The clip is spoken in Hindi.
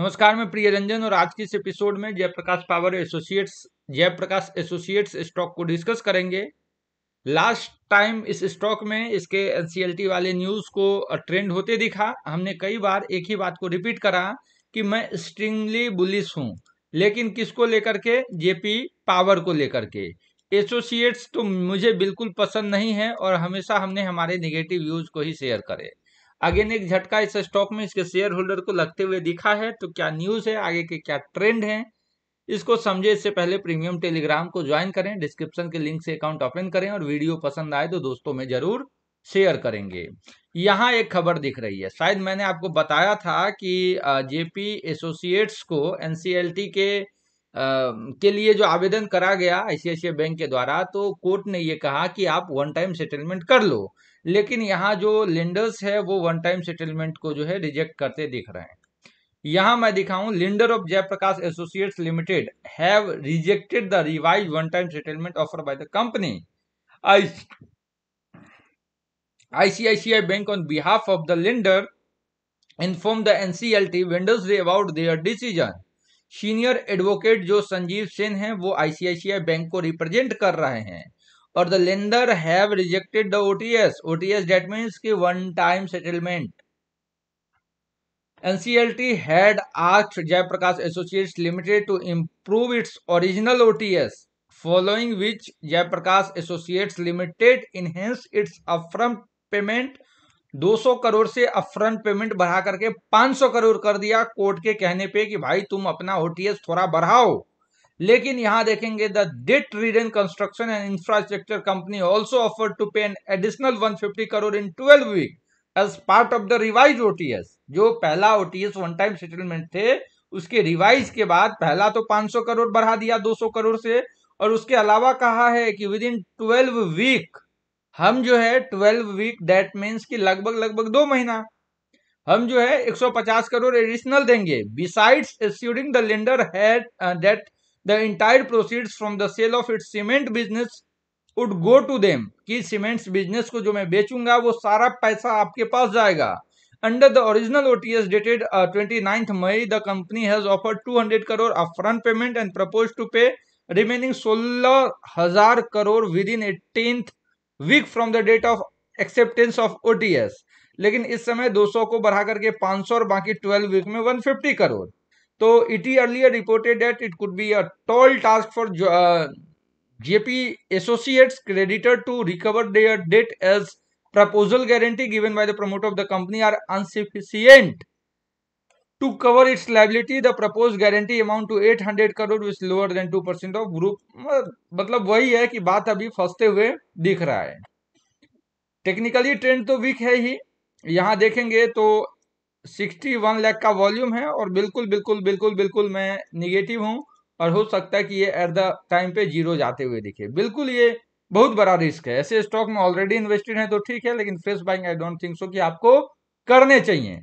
नमस्कार मैं प्रिय रंजन और आज के इस एपिसोड में Jaiprakash power associates Jaiprakash associates stock को डिस्कस करेंगे लास्ट टाइम इस स्टॉक में इसके एन वाले न्यूज को ट्रेंड होते दिखा हमने कई बार एक ही बात को रिपीट करा कि मैं स्ट्रिंगली बुलिस हूँ लेकिन किसको लेकर के जेपी पावर को लेकर के एसोसिएट्स तो मुझे बिल्कुल पसंद नहीं है और हमेशा हमने हमारे निगेटिव व्यूज को ही शेयर करे अगेन एक झटका इस स्टॉक में इसके शेयर होल्डर को लगते हुए दिखा है तो क्या न्यूज है आगे के क्या ट्रेंड है इसको समझे इससे पहले प्रीमियम टेलीग्राम को ज्वाइन करें डिस्क्रिप्शन के लिंक से अकाउंट ओपन करें और वीडियो पसंद आए तो दोस्तों में जरूर शेयर करेंगे यहाँ एक खबर दिख रही है शायद मैंने आपको बताया था कि जेपी एसोसिएट्स को एनसीएलटी के के लिए जो आवेदन करा गया आईसीआईसीआई बैंक के द्वारा तो कोर्ट ने ये कहा कि आप वन टाइम सेटलमेंट कर लो लेकिन यहाँ जो लेंडर्स है वो वन टाइम सेटलमेंट को जो है रिजेक्ट करते दिख रहे हैं यहाँ मैं दिखाऊं lender of Jaiprakash associates limited have rejected the revise one time settlement offer by the company ICICI bank on behalf of the lender lender the NCLT Wednesday about their decision senior advocate जो संजीव सेन हैं वो आईसीआईसीआई बैंक को रिप्रेजेंट कर रहे हैं और the lender have rejected the OTS OTS that means की one time settlement NCLT had asked Jaiprakash associates limited to improve its original OTS following which Jaiprakash associates limited enhance its upfront payment 200 crore से अपफ्रंट पेमेंट बढ़ा करके 500 करोड़ कर दिया कोर्ट के कहने पे कि भाई तुम अपना ओटीएस थोड़ा बढ़ाओ लेकिन यहां देखेंगे the debt ridden construction and infrastructure company also offer to pay an additional 150 crore in 12 week as part of the revise OTS जो पहला ओटीएस वन टाइम सेटलमेंट थे उसके रिवाइज के बाद पहला तो 500 करोड़ बढ़ा दिया 200 करोड़ से और उसके अलावा कहा है कि विद इन ट्वेल्व वीक हम जो है ट्वेल्व वीक डेट मीन्स कि लगभग लगभग दो महीना हम जो है 150 करोड़ एडिशनल देंगे besides assuring the lender had that the entire proceeds from the sale of its cement business would go to them कि सीमेंट्स बिजनेस को जो मैं बेचूंगा वो सारा पैसा आपके पास जाएगा under the original OTS dated twenty ninth May the company has offer two hundred crore front payment and propose to pay remaining सोलह हजार crore within eighteen week from the date of acceptance of OTS लेकिन इस समय 200 को बढ़ा करके 500 और बाकी 12 वीक में 150 करोड़ तो इट ई earlier reported that it could be a tall task for JP associates creditor to recover their debt as proposal guarantee given by the promoter of the company are insufficient To cover its liability, the proposed guarantee amount to 800 crore is lower than 2% of group. मतलब वही है कि बात अभी फंसते हुए दिख रहा है टेक्निकली ट्रेंड तो वीक है ही यहाँ देखेंगे तो 61 लाख का वॉल्यूम है और बिल्कुल बिल्कुल बिल्कुल बिल्कुल मैं निगेटिव हूँ और हो सकता है कि ये एट द टाइम पे जीरो जाते हुए दिखे बिल्कुल ये बहुत बड़ा रिस्क है ऐसे स्टॉक में ऑलरेडी इन्वेस्टेड है तो ठीक है लेकिन face buying I don't think so कि आपको करने चाहिए